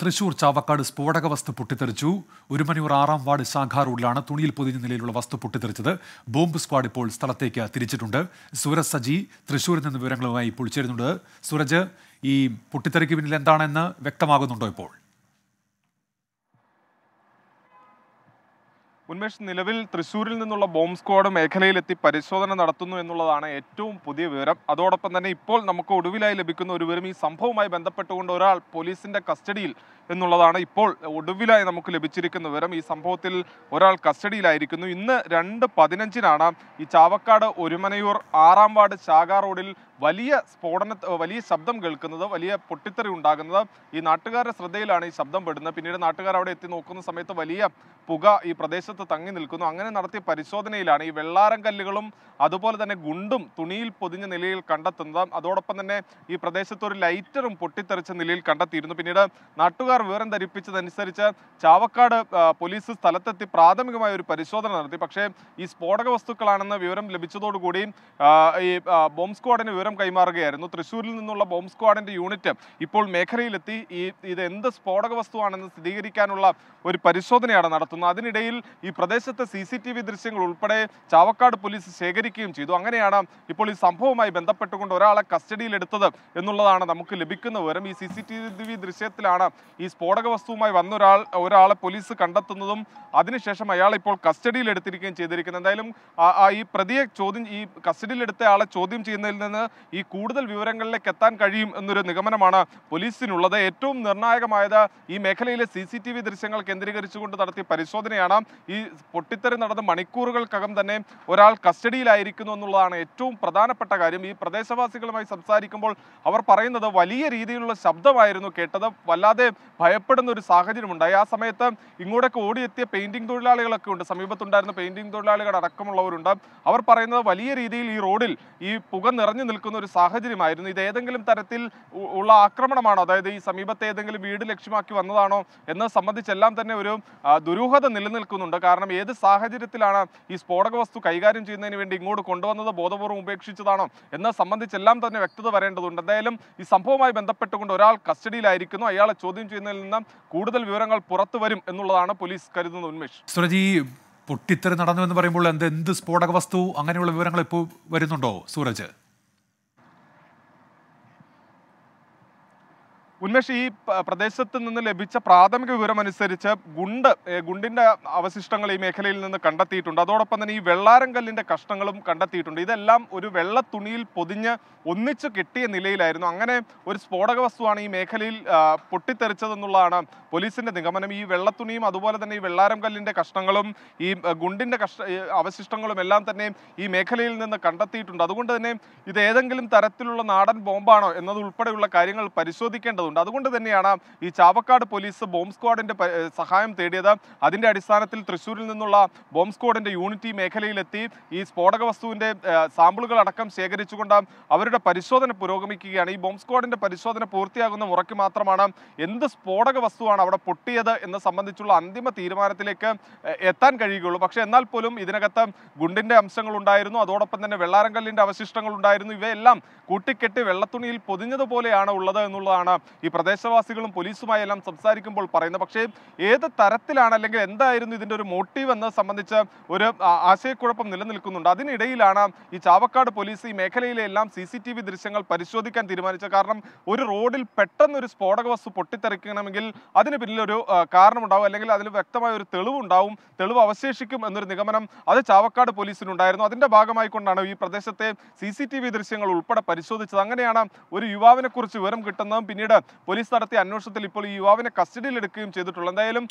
തൃശൂർ ചാവക്കാട് സ്ഫോടക വസ്തു പൊട്ടിത്തെറിച്ചു മണിയൂർ ആറാം വാർഡ് ശാഖാ റോഡിലാണ് തുണിയിൽ പൊതിഞ്ഞ നിലയിലുള്ള വസ്തു പൊട്ടിത്തെറിച്ചത് ബോംബ് സ്ക്വാഡ് ഇപ്പോൾ സ്ഥലത്തേക്ക് തിരിച്ചിട്ടുണ്ട് സൂരജ് സജി തൃശൂരിൽ നിന്ന് വിവരങ്ങളുമായി ഇപ്പോൾ ചേരുന്നുണ്ട് സൂരജ് ഈ പൊട്ടിത്തെറിക്ക് പിന്നിൽ എന്താണെന്ന് വ്യക്തമാകുന്നുണ്ടോ ഇപ്പോൾ ഉന്മേഷ് നിലവിൽ തൃശ്ശൂരിൽ നിന്നുള്ള ബോംബ് സ്ക്വാഡ് മേഖലയിലെത്തി പരിശോധന നടത്തുന്നു എന്നുള്ളതാണ് ഏറ്റവും പുതിയ വിവരം അതോടൊപ്പം തന്നെ ഇപ്പോൾ നമുക്ക് ഒടുവിലായി ലഭിക്കുന്ന ഒരു വിവരം ഈ സംഭവവുമായി ബന്ധപ്പെട്ടുകൊണ്ട് ഒരാൾ പോലീസിന്റെ കസ്റ്റഡിയിൽ എന്നുള്ളതാണ് ഇപ്പോൾ ഒടുവിലായി നമുക്ക് ലഭിച്ചിരിക്കുന്ന വിവരം ഈ സംഭവത്തിൽ ഒരാൾ കസ്റ്റഡിയിലായിരിക്കുന്നു ഇന്ന് രണ്ട് പതിനഞ്ചിനാണ് ഈ ചാവക്കാട് ഒരുമനയൂർ ആറാം വാർഡ് ശാഖ റോഡിൽ വലിയ സ്ഫോടന വലിയ ശബ്ദം കേൾക്കുന്നത് വലിയ പൊട്ടിത്തെറി ഉണ്ടാകുന്നത് ഈ നാട്ടുകാരുടെ ശ്രദ്ധയിലാണ് ഈ ശബ്ദം പെടുന്നത് പിന്നീട് നാട്ടുകാർ അവിടെ എത്തി നോക്കുന്ന സമയത്ത് വലിയ പുക ഈ പ്രദേശത്ത് തങ്ങി നിൽക്കുന്നു അങ്ങനെ നടത്തിയ പരിശോധനയിലാണ് ഈ വെള്ളാരം കല്ലുകളും അതുപോലെ തന്നെ ഗുണ്ടും തുണിയിൽ പൊതിഞ്ഞ നിലയിൽ കണ്ടെത്തുന്നത് അതോടൊപ്പം തന്നെ ഈ പ്രദേശത്ത് ഒരു ലൈറ്ററും പൊട്ടിത്തെറിച്ച നിലയിൽ കണ്ടെത്തിയിരുന്നു പിന്നീട് നാട്ടുകാർ വിവരം ധരിപ്പിച്ചതനുസരിച്ച് ചാവക്കാട് പോലീസ് സ്ഥലത്തെത്തി പ്രാഥമികമായ ഒരു പരിശോധന നടത്തി പക്ഷേ ഈ സ്ഫോടക വസ്തുക്കളാണെന്ന് വിവരം ലഭിച്ചതോടുകൂടി ഈ ബോംബ് സ്ക്വാഡിന് വിവരം വിവരം കൈമാറുകയായിരുന്നു തൃശ്ശൂരിൽ നിന്നുള്ള ബോംബ് സ്ക്വാഡിന്റെ യൂണിറ്റ് ഇപ്പോൾ മേഖലയിലെത്തി ഈ ഇത് എന്ത് സ്ഫോടക വസ്തുവാണെന്ന് സ്ഥിരീകരിക്കാനുള്ള ഒരു പരിശോധനയാണ് നടത്തുന്നത് അതിനിടയിൽ ഈ പ്രദേശത്തെ സി സി ടി വി ദൃശ്യങ്ങൾ ഉൾപ്പെടെ ചാവക്കാട് പോലീസ് ശേഖരിക്കുകയും ചെയ്തു അങ്ങനെയാണ് ഇപ്പോൾ ഈ സംഭവവുമായി ബന്ധപ്പെട്ടുകൊണ്ട് ഒരാളെ കസ്റ്റഡിയിലെടുത്തത് എന്നുള്ളതാണ് നമുക്ക് ലഭിക്കുന്ന വിവരം ഈ സി സി ടി വി ദൃശ്യത്തിലാണ് ഈ സ്ഫോടക വസ്തുവുമായി വന്ന ഒരാൾ ഒരാളെ പോലീസ് കണ്ടെത്തുന്നതും അതിനുശേഷം അയാൾ ഇപ്പോൾ കസ്റ്റഡിയിലെടുത്തിരിക്കുകയും ചെയ്തിരിക്കുന്നത് എന്തായാലും ഈ പ്രതിയെ ചോദ്യം ഈ കസ്റ്റഡിയിലെടുത്ത ആളെ ചോദ്യം ചെയ്യുന്നതിൽ നിന്ന് ഈ കൂടുതൽ വിവരങ്ങളിലേക്ക് എത്താൻ കഴിയും എന്നൊരു നിഗമനമാണ് പോലീസിനുള്ളത് ഏറ്റവും നിർണായകമായത് ഈ മേഖലയിലെ സി സി ടി വി ദൃശ്യങ്ങൾ കേന്ദ്രീകരിച്ചുകൊണ്ട് നടത്തിയ പരിശോധനയാണ് ഈ പൊട്ടിത്തെറി നടന്ന മണിക്കൂറുകൾക്കകം തന്നെ ഒരാൾ കസ്റ്റഡിയിലായിരിക്കുന്നു എന്നുള്ളതാണ് ഏറ്റവും പ്രധാനപ്പെട്ട കാര്യം ഈ പ്രദേശവാസികളുമായി സംസാരിക്കുമ്പോൾ അവർ പറയുന്നത് വലിയ രീതിയിലുള്ള ശബ്ദമായിരുന്നു കേട്ടത് വല്ലാതെ ഭയപ്പെടുന്ന ഒരു സാഹചര്യമുണ്ടായി ആ സമയത്ത് ഇങ്ങോട്ടൊക്കെ ഓടിയെത്തിയ പെയിന്റിംഗ് തൊഴിലാളികളൊക്കെ ഉണ്ട് സമീപത്തുണ്ടായിരുന്ന പെയിന്റിംഗ് തൊഴിലാളികൾ അടക്കമുള്ളവരുണ്ട് അവർ പറയുന്നത് വലിയ രീതിയിൽ ഈ റോഡിൽ ഈ പുക നിറഞ്ഞു നിൽക്കുന്ന ഒരു സാഹചര്യമായിരുന്നു ഇത് ഏതെങ്കിലും തരത്തിൽ ഉള്ള ആക്രമണമാണോ അതായത് ഈ സമീപത്തെ ഏതെങ്കിലും വീട് ലക്ഷ്യമാക്കി വന്നതാണോ എന്നത് സംബന്ധിച്ചെല്ലാം തന്നെ ഒരു ദുരൂഹത നിലനിൽക്കുന്നുണ്ട് കാരണം ഏത് സാഹചര്യത്തിലാണ് ഈ സ്ഫോടക വസ്തു കൈകാര്യം ചെയ്യുന്നതിന് വേണ്ടി ഇങ്ങോട്ട് കൊണ്ടുവന്നത് ബോധപൂർവ്വം ഉപേക്ഷിച്ചതാണോ എന്നത് സംബന്ധിച്ചെല്ലാം തന്നെ വ്യക്തത വരേണ്ടതുണ്ട് എന്തായാലും ഈ സംഭവവുമായി ബന്ധപ്പെട്ടുകൊണ്ട് ഒരാൾ കസ്റ്റഡിയിലായിരിക്കുന്നു അയാളെ ചോദ്യം ചെയ്യുന്നതിൽ നിന്ന് കൂടുതൽ വിവരങ്ങൾ പുറത്തു വരും എന്നുള്ളതാണ് പോലീസ് കരുതുന്ന ഉന്മേഷ് പൊട്ടിത്തെറി നടന്നു എന്ന് പറയുമ്പോൾ എന്ത് എന്ത് സ്ഫോടക വസ്തു അങ്ങനെയുള്ള വിവരങ്ങൾ ഇപ്പോൾ വരുന്നുണ്ടോ സൂരജ് ഉന്മേഷ് ഈ പ്രദേശത്ത് നിന്ന് ലഭിച്ച പ്രാഥമിക വിവരമനുസരിച്ച് ഗുണ്ട് ഗുണ്ടിന്റെ അവശിഷ്ടങ്ങൾ ഈ മേഖലയിൽ നിന്ന് കണ്ടെത്തിയിട്ടുണ്ട് അതോടൊപ്പം തന്നെ ഈ വെള്ളാരം കല്ലിന്റെ കഷ്ണങ്ങളും കണ്ടെത്തിയിട്ടുണ്ട് ഇതെല്ലാം ഒരു വെള്ള തുണിയിൽ പൊതിഞ്ഞ് ഒന്നിച്ചു കെട്ടിയ നിലയിലായിരുന്നു അങ്ങനെ ഒരു സ്ഫോടക വസ്തുവാണ് ഈ മേഖലയിൽ പൊട്ടിത്തെറിച്ചതെന്നുള്ളതാണ് പോലീസിന്റെ നിഗമനം ഈ വെള്ളത്തുണിയും അതുപോലെ തന്നെ ഈ വെള്ളാരം കല്ലിന്റെ കഷ്ണങ്ങളും ഈ ഗുണ്ടിന്റെ കഷ്ട അവശിഷ്ടങ്ങളും എല്ലാം തന്നെ ഈ മേഖലയിൽ നിന്ന് കണ്ടെത്തിയിട്ടുണ്ട് അതുകൊണ്ട് തന്നെ ഇത് ഏതെങ്കിലും തരത്തിലുള്ള നാടൻ ബോംബാണോ എന്നതുൾപ്പെടെയുള്ള കാര്യങ്ങൾ പരിശോധിക്കേണ്ടതുണ്ട് ഉണ്ട് അതുകൊണ്ട് തന്നെയാണ് ഈ ചാവക്കാട് പോലീസ് ബോംബ് സ്ക്വാഡിന്റെ സഹായം തേടിയത് അതിന്റെ അടിസ്ഥാനത്തിൽ തൃശ്ശൂരിൽ നിന്നുള്ള ബോംബ് സ്ക്വാഡിന്റെ യൂണിറ്റി മേഖലയിലെത്തി ഈ സ്ഫോടക വസ്തുവിന്റെ സാമ്പിളുകൾ അടക്കം ശേഖരിച്ചുകൊണ്ട് അവരുടെ പരിശോധന പുരോഗമിക്കുകയാണ് ഈ ബോംബ് സ്ക്വാഡിന്റെ പരിശോധന പൂർത്തിയാകുന്ന മുറയ്ക്ക് മാത്രമാണ് എന്ത് സ്ഫോടക വസ്തുവാണ് അവിടെ പൊട്ടിയത് എന്ന് സംബന്ധിച്ചുള്ള അന്തിമ തീരുമാനത്തിലേക്ക് എത്താൻ കഴിയുകയുള്ളൂ പക്ഷേ എന്നാൽ പോലും ഇതിനകത്ത് ഗുണ്ടിന്റെ അംശങ്ങൾ ഉണ്ടായിരുന്നു അതോടൊപ്പം തന്നെ വെള്ളാരങ്കല്ലിൻ്റെ അവശിഷ്ടങ്ങൾ ഉണ്ടായിരുന്നു ഇവയെല്ലാം കൂട്ടിക്കെട്ടി വെള്ളത്തുണിയിൽ പൊതിഞ്ഞതുപോലെയാണ് ഉള്ളത് എന്നുള്ളതാണ് ഈ പ്രദേശവാസികളും പോലീസുമായി എല്ലാം സംസാരിക്കുമ്പോൾ പറയുന്നത് പക്ഷേ ഏത് തരത്തിലാണ് അല്ലെങ്കിൽ എന്തായിരുന്നു ഇതിൻ്റെ ഒരു മോട്ടീവ് എന്നത് സംബന്ധിച്ച് ഒരു ആശയക്കുഴപ്പം നിലനിൽക്കുന്നുണ്ട് അതിനിടയിലാണ് ഈ ചാവക്കാട് പോലീസ് ഈ മേഖലയിലെ എല്ലാം സി സി ടി വി ദൃശ്യങ്ങൾ പരിശോധിക്കാൻ തീരുമാനിച്ചത് കാരണം ഒരു റോഡിൽ പെട്ടെന്ന് ഒരു സ്ഫോടക വസ്തു പൊട്ടിത്തെറിക്കണമെങ്കിൽ അതിന് പിന്നിലൊരു കാരണമുണ്ടാവും അല്ലെങ്കിൽ അതിൽ വ്യക്തമായ ഒരു തെളിവുണ്ടാവും തെളിവ് അവശേഷിക്കും എന്നൊരു നിഗമനം അത് ചാവക്കാട് പോലീസിനുണ്ടായിരുന്നു അതിൻ്റെ ഭാഗമായിക്കൊണ്ടാണ് ഈ പ്രദേശത്തെ സി സി ടി വി ദൃശ്യങ്ങൾ ഉൾപ്പെടെ പരിശോധിച്ചത് അങ്ങനെയാണ് ഒരു യുവാവിനെക്കുറിച്ച് വിവരം കിട്ടുന്നതും പിന്നീട് പോലീസ് നടത്തിയ അന്വേഷണത്തിൽ ഇപ്പോൾ ഈ യുവാവിനെ കസ്റ്റഡിയിലെടുക്കുകയും ചെയ്തിട്ടുള്ളു എന്തായാലും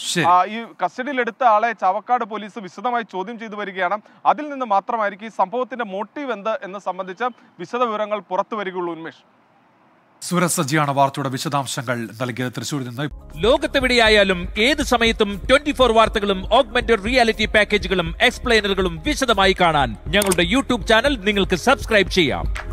ഈ കസ്റ്റഡിയിലെടുത്ത ആളെ ചാവക്കാട് പോലീസ് വിശദമായി ചോദ്യം ചെയ്തു വരികയാണ് അതിൽ നിന്ന് മാത്രമായിരിക്കും ഈ സംഭവത്തിന്റെ മോട്ടീവ് എന്ത് എന്ന് സംബന്ധിച്ച വിശദ വിവരങ്ങൾ പുറത്തു വരികയുള്ളൂ ഉന്മേഷ് സുരസജിയാണ് വാർത്തയുടെ വിശദാംശങ്ങൾ നൽകിയത് തൃശൂരിൽ നിന്ന് ലോകത്തെവിടെയായാലും ഏത് സമയത്തും ട്വന്റി ഫോർ വാർത്തകളും ഓഗ്മെന്റഡ് റിയാലിറ്റി പാക്കേജുകളും എക്സ്പ്ലെയിനറുകളും വിശദമായി കാണാൻ ഞങ്ങളുടെ യൂട്യൂബ് ചാനൽ നിങ്ങൾക്ക് സബ്സ്ക്രൈബ് ചെയ്യാം